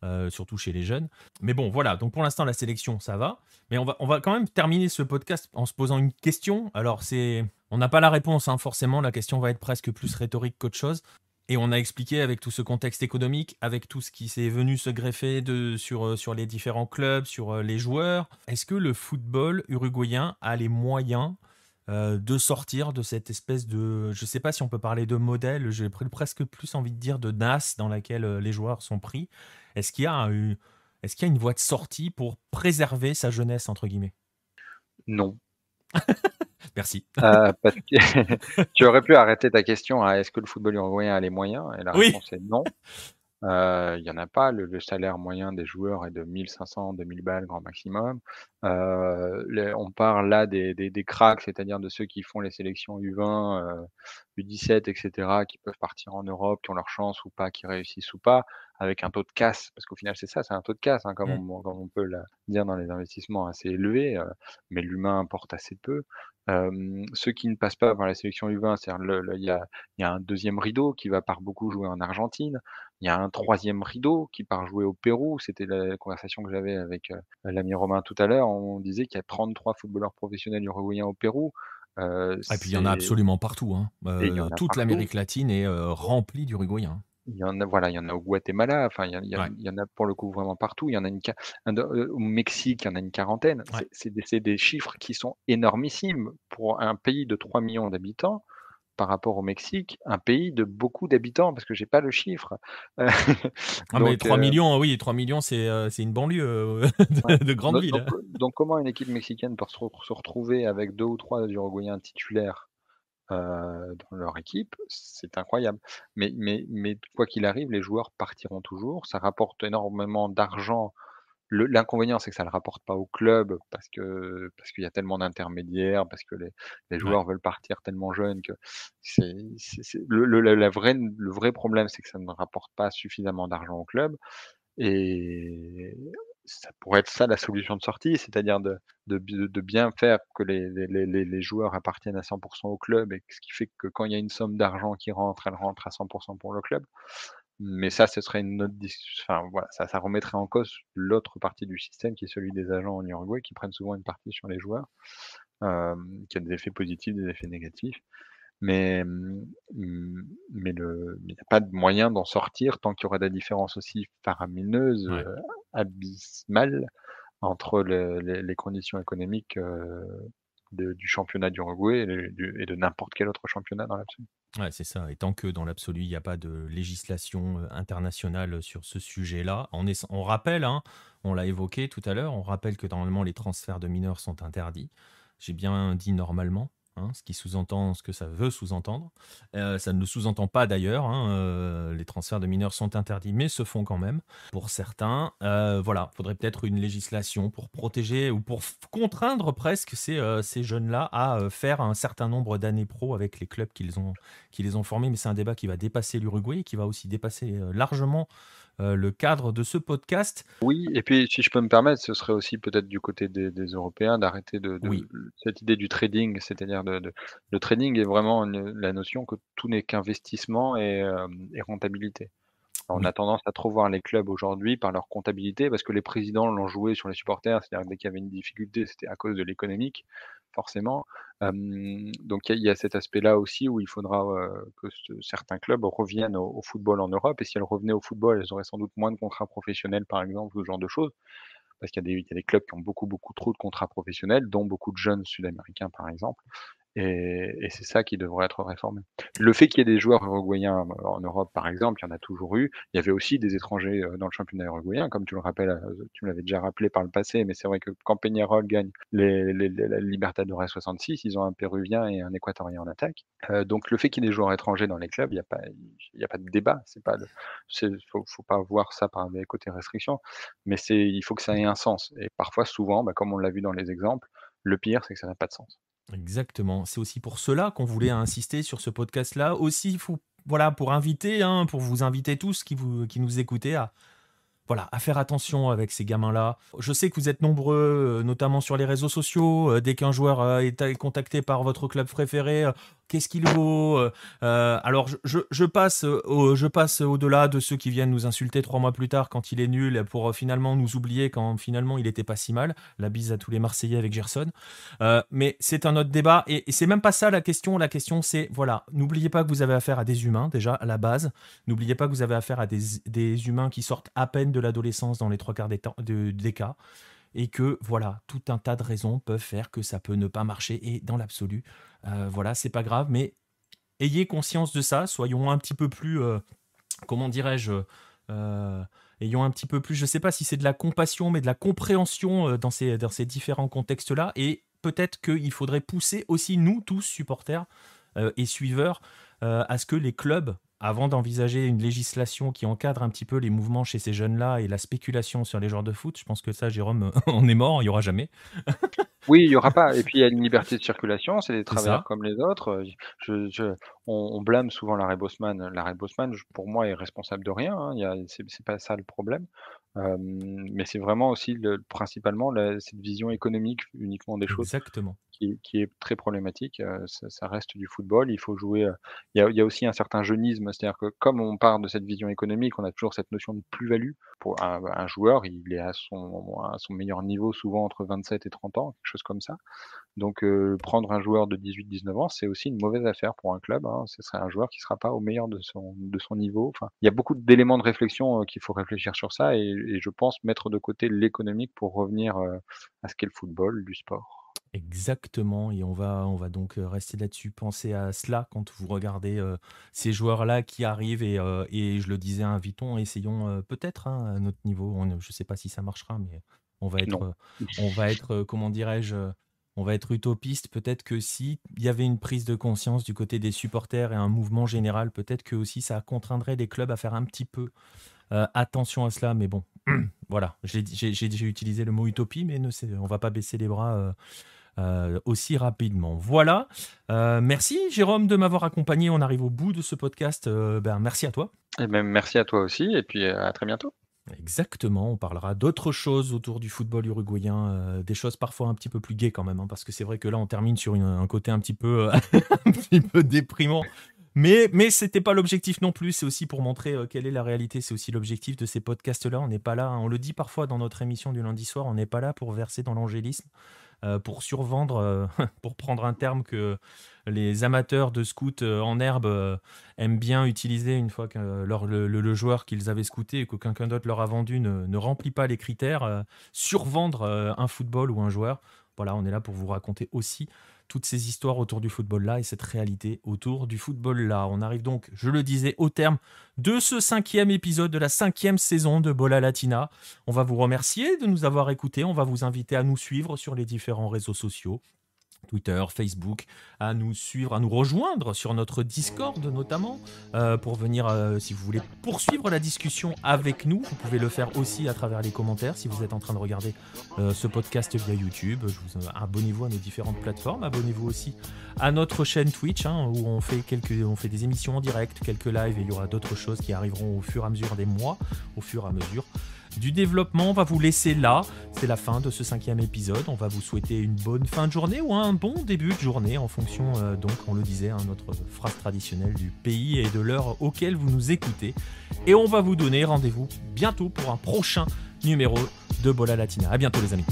Euh, surtout chez les jeunes. Mais bon, voilà, donc pour l'instant, la sélection, ça va. Mais on va, on va quand même terminer ce podcast en se posant une question. Alors, c'est, on n'a pas la réponse, hein, forcément, la question va être presque plus rhétorique qu'autre chose. Et on a expliqué avec tout ce contexte économique, avec tout ce qui s'est venu se greffer de, sur, euh, sur les différents clubs, sur euh, les joueurs, est-ce que le football uruguayen a les moyens euh, de sortir de cette espèce de, je ne sais pas si on peut parler de modèle, j'ai presque plus envie de dire de NAS dans laquelle euh, les joueurs sont pris. Est-ce qu'il y a une voie de sortie pour préserver sa jeunesse entre guillemets Non. Merci. Euh, tu aurais pu arrêter ta question à hein. est-ce que le football uruguayen a les moyens Et la réponse est non. Il y en a pas. Le, salaire moyen des joueurs est de 1500, 2000 balles grand maximum. on parle là des, des, cracks, c'est-à-dire de ceux qui font les sélections U20, U17, etc., qui peuvent partir en Europe, qui ont leur chance ou pas, qui réussissent ou pas, avec un taux de casse. Parce qu'au final, c'est ça, c'est un taux de casse, hein, mmh. comme, on, peut le dire dans les investissements assez élevés. mais l'humain importe assez peu. ceux qui ne passent pas par la sélection U20, c'est-à-dire il y a, un deuxième rideau qui va par beaucoup jouer en Argentine. Il y a un troisième rideau qui part jouer au Pérou. C'était la conversation que j'avais avec euh, l'ami Romain tout à l'heure. On disait qu'il y a 33 footballeurs professionnels uruguayens au Pérou. Euh, ah, et puis il y en a absolument partout. Hein. Euh, toute l'Amérique latine est remplie d'Uruguayens. Hein. Il y en a, voilà, il y en a au Guatemala. Enfin, il y, en a pour le coup vraiment partout. Il y en a une, au Mexique, il y en a une quarantaine. C'est des, des, chiffres qui sont énormissimes pour un pays de 3 millions d'habitants par rapport au Mexique, un pays de beaucoup d'habitants, parce que j'ai pas le chiffre. ah, mais 3 euh millions, oui, 3 millions, euh, c'est une banlieue euh, de, grande ville. Donc, comment une équipe mexicaine peut se, retrouver avec deux ou trois Uruguayens titulaires dans leur équipe, c'est incroyable. Mais, mais, mais quoi qu'il arrive, les joueurs partiront toujours. Ça rapporte énormément d'argent L'inconvénient, c'est que ça ne le rapporte pas au club parce que parce qu'il y a tellement d'intermédiaires, parce que les, joueurs veulent partir tellement jeunes que c'est le, le, la vraie, le vrai problème, c'est que ça ne rapporte pas suffisamment d'argent au club. Et ça pourrait être ça la solution de sortie, c'est-à-dire de, de, bien faire que les, les, les, les, joueurs appartiennent à 100% au club, et ce qui fait que quand il y a une somme d'argent qui rentre, elle rentre à 100% pour le club. Mais ça, ce serait une autre Enfin, voilà, ça, remettrait en cause l'autre partie du système qui est celui des agents en Uruguay qui prennent souvent une partie sur les joueurs, euh, qui a des effets positifs, des effets négatifs. Mais mmh, mais le il n'y a pas de moyen d'en sortir tant qu'il y aura des différences aussi faramineuses, euh, abysmales entre les, conditions économiques euh, du championnat d'Uruguay et, et de n'importe quel autre championnat dans l'absolu. Ouais, c'est ça. Et tant que dans l'absolu, il n'y a pas de législation euh, internationale euh, sur ce sujet-là, on, on rappelle, hein, on l'a évoqué tout à l'heure, on rappelle que normalement les transferts de mineurs sont interdits. J'ai bien dit normalement, Hein, ce qui sous-entend ce que ça veut sous-entendre. Euh, ça ne le sous-entend pas d'ailleurs, hein, euh, les transferts de mineurs sont interdits, mais se font quand même pour certains. il euh, voilà, faudrait peut-être une législation pour protéger ou pour contraindre presque ces, jeunes-là à faire un certain nombre d'années pro avec les clubs qui les ont, qui les ont formés, mais c'est un débat qui va dépasser l'Uruguay, qui va aussi dépasser largement euh, le cadre de ce podcast. Oui, et puis si je peux me permettre, ce serait aussi peut-être du côté des, Européens d'arrêter de, cette idée du trading, c'est-à-dire de, le trading est vraiment la notion que tout n'est qu'investissement et, euh, et rentabilité. On a tendance à trop voir les clubs aujourd'hui par leur comptabilité, parce que les présidents l'ont joué sur les supporters, c'est-à-dire dès qu'il y avait une difficulté, c'était à cause de l'économique forcément. donc il y, a cet aspect-là aussi où il faudra que certains clubs reviennent au, football en Europe. Et si elles revenaient au football, elles auraient sans doute moins de contrats professionnels, par exemple, ce genre de choses. Parce qu'il y, y, a des clubs qui ont beaucoup, beaucoup trop de contrats professionnels, dont beaucoup de jeunes sud-américains, par exemple. Et, et c'est ça qui devrait être réformé. Le fait qu'il y ait des joueurs uruguayens euh, en Europe, par exemple, il y en a toujours eu. Il y avait aussi des étrangers euh, dans le championnat uruguayen, comme tu le rappelles, euh, tu me l'avais déjà rappelé par le passé, mais c'est vrai que quand Peñarol gagne les, les, les, la 66, ils ont un Péruvien et un Équatorien en attaque. donc le fait qu'il y ait des joueurs étrangers dans les clubs, il n'y a, pas, a pas de débat. C'est pas, faut, faut pas voir ça par des côtés restrictions, mais c'est, il faut que ça ait un sens. Et parfois, souvent, bah, comme on l'a vu dans les exemples, le pire, c'est que ça n'a pas de sens. Exactement. C'est aussi pour cela qu'on voulait insister sur ce podcast-là. Aussi, voilà, pour inviter, hein, pour vous inviter tous qui, vous, qui nous écoutez à, voilà, à faire attention avec ces gamins-là. Je sais que vous êtes nombreux, euh, notamment sur les réseaux sociaux. Euh, dès qu'un joueur euh, est contacté par votre club préféré, qu'est-ce qu'il vaut euh, euh, Alors, je, passe euh, au, je passe au-delà de ceux qui viennent nous insulter trois mois plus tard quand il est nul pour finalement nous oublier quand finalement il était pas si mal. La bise à tous les Marseillais avec Gerson. mais c'est un autre débat et, c'est même pas ça la question. La question, c'est voilà, n'oubliez pas que vous avez affaire à des humains déjà à la base. N'oubliez pas que vous avez affaire à des, humains qui sortent à peine de l'adolescence dans les trois quarts des, des cas et que voilà, tout un tas de raisons peuvent faire que ça peut ne pas marcher et dans l'absolu, euh, voilà, c'est pas grave, mais ayez conscience de ça, soyons un petit peu plus, euh, comment dirais-je, euh, ayons un petit peu plus, je sais pas si c'est de la compassion, mais de la compréhension euh, dans, ces, dans ces différents contextes-là, et peut-être qu'il faudrait pousser aussi nous tous, supporters et suiveurs, à ce que les clubs avant d'envisager une législation qui encadre un petit peu les mouvements chez ces jeunes-là et la spéculation sur les joueurs de foot, je pense que ça, Jérôme, on est mort, il n'y aura jamais. Oui, il y aura pas. Et puis il y a une liberté de circulation, c'est des travailleurs comme les autres. Euh, on, blâme souvent l'arrêt Bosman. L'arrêt Bosman, pour moi, est responsable de rien. Hein. C'est pas ça le problème. Euh, mais c'est vraiment aussi le, principalement cette vision économique uniquement des choses. Exactement qui, est très problématique. Euh, ça, reste du football. Il faut jouer. Euh, il y, a, aussi un certain jeunisme, c'est-à-dire que comme on part de cette vision économique, on a toujours cette notion de plus-value. Pour un, joueur, il est à son, son meilleur niveau souvent entre 27 et 30 ans, quelque chose comme ça. Donc euh, prendre un joueur de 18-19 ans, c'est aussi une mauvaise affaire pour un club. Hein. Ce serait un joueur qui ne sera pas au meilleur de son, niveau. Enfin, il y a beaucoup d'éléments de réflexion qu'il faut réfléchir sur ça et, je pense mettre de côté l'économique pour revenir à ce qu'est le football, du sport. Exactement, et on va, on va donc euh, rester là-dessus. penser à cela quand vous regardez euh, ces joueurs-là qui arrivent, et, euh, je le disais, invitons, essayons peut-être hein, à notre niveau. je ne sais pas si ça marchera, mais on va être, on va être comment dirais-je, on va être utopiste. Peut-être que s'il y avait une prise de conscience du côté des supporters et un mouvement général, peut-être que aussi ça contraindrait les clubs à faire un petit peu attention à cela. Mais bon, voilà, j'ai utilisé le mot utopie, mais on ne, va pas baisser les bras euh, aussi rapidement. Voilà. Euh, merci Jérôme de m'avoir accompagné. On arrive au bout de ce podcast. Euh, ben, merci à toi. Et eh même ben, merci à toi aussi et puis à très bientôt. Exactement, on parlera d'autres choses autour du football uruguayen, des choses parfois un petit peu plus gaies quand même, hein, parce que c'est vrai que là on termine sur un côté un petit peu, peu déprimant. Mais, mais c'était pas l'objectif non plus. C'est aussi pour montrer quelle est la réalité. C'est aussi l'objectif de ces podcasts-là. On n'est pas là. Hein. on le dit parfois dans notre émission du lundi soir. On n'est pas là pour verser dans l'angélisme. Euh, pour survendre, euh, pour prendre un terme que les amateurs de scout euh, en herbe aiment bien utiliser une fois que le, joueur qu'ils avaient scouté et que d'autre leur a vendu ne, ne, remplit pas les critères, survendre un football ou un joueur. Voilà, on est là pour vous raconter aussi toutes ces histoires autour du football-là et cette réalité autour du football-là. On arrive donc, je le disais, au terme de ce cinquième épisode de la cinquième saison de Bola Latina. On va vous remercier de nous avoir écoutés, on va vous inviter à nous suivre sur les différents réseaux sociaux, Twitter, Facebook, à nous suivre, à nous rejoindre sur notre Discord notamment, euh, pour venir, euh, si vous voulez poursuivre la discussion avec nous, vous pouvez le faire aussi à travers les commentaires, si vous êtes en train de regarder euh, ce podcast via YouTube, je vous, abonnez-vous à nos différentes plateformes, abonnez-vous aussi à notre chaîne Twitch, hein, où on fait, quelques, on fait des émissions en direct, quelques lives, et il y aura d'autres choses qui arriveront au fur et à mesure des mois, au fur et à mesure du développement. On va vous laisser là. C'est la fin de ce cinquième épisode. On va vous souhaiter une bonne fin de journée ou un bon début de journée en fonction, euh, donc, on le disait, hein, notre phrase traditionnelle du pays et de l'heure auquel vous nous écoutez. Et on va vous donner rendez-vous bientôt pour un prochain numéro de Bola Latina. À bientôt, les amis.